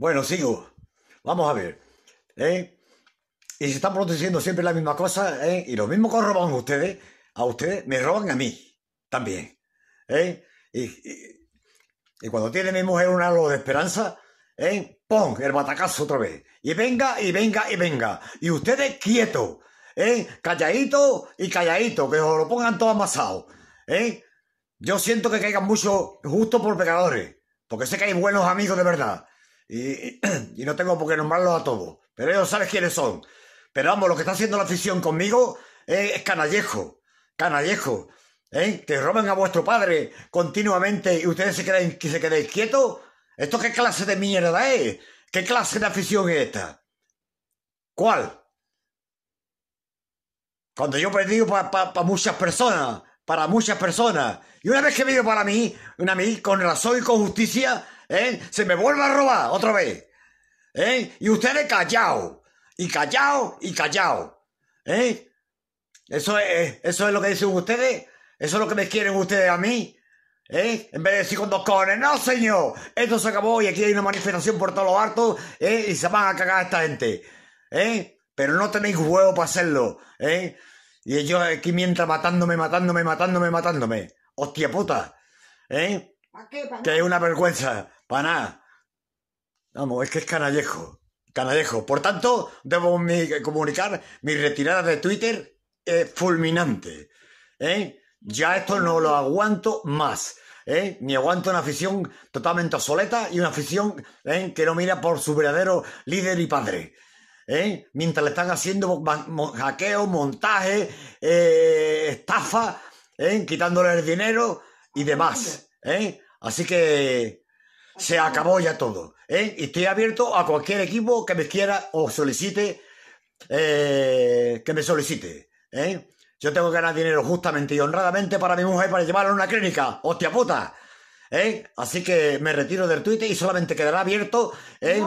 Bueno, sigo. Vamos a ver. ¿eh? Y se están produciendo siempre la misma cosa, ¿eh? y lo mismo que roban ustedes, a ustedes me roban a mí también. ¿eh? Y, cuando tiene mi mujer un halo de esperanza, ¿eh? ¡pum! El batacazo otra vez. Y venga, y venga, y venga. Y ustedes quietos, ¿eh? calladito y calladito, que os lo pongan todo amasado. ¿eh? Yo siento que caigan mucho justo por pecadores, porque sé que hay buenos amigos de verdad. y, no tengo por qué nombrarlos a todos, pero ellos saben quiénes son. Pero vamos, lo que está haciendo la afición conmigo es, canallejo, canallejo. ¿eh? Que roban a vuestro padre continuamente y ustedes se quedan, que se quietos. ¿Esto qué clase de mierda es? ¿Qué clase de afición es esta? ¿Cuál? Cuando yo he perdido para muchas personas, para muchas personas. Y una vez que he para mí, una mí, con razón y con justicia, ¿eh? Se me vuelve a robar otra vez. ¿eh? Y ustedes callados y callados y callao. ¿eh? Eso, es, eh, eso es lo que dicen ustedes. Eso es lo que me quieren ustedes a mí. ¿Eh? En vez de decir con dos cojones no señor, esto se acabó y aquí hay una manifestación por todos los hartos ¿eh? y se van a cagar a esta gente. ¿eh? Pero no tenéis huevo para hacerlo. ¿eh? Y ellos aquí mientras matándome, matándome, matándome, matándome. Hostia puta. ¿eh? qué, que es una vergüenza. Pana. Vamos, es que es canallejo. Canallejo. Por tanto, debo comunicar mi retirada de Twitter eh, fulminante. ¿eh? Ya esto no lo aguanto más. ¿eh? Ni aguanto una afición totalmente obsoleta y una afición ¿eh? que no mira por su verdadero líder y padre. ¿Eh? mientras le están haciendo hackeos, montajes, eh, estafa, ¿eh? quitándole el dinero y demás. Así que se acabó ya todo. ¿eh? estoy abierto a cualquier equipo que me quiera o solicite, eh, que me solicite. ¿eh? Yo tengo que ganar dinero justamente y honradamente para mi mujer para llevarla a una clínica. ¡Hostia puta! ¿eh? Así que me retiro del Twitter y solamente quedará abierto. ¿eh?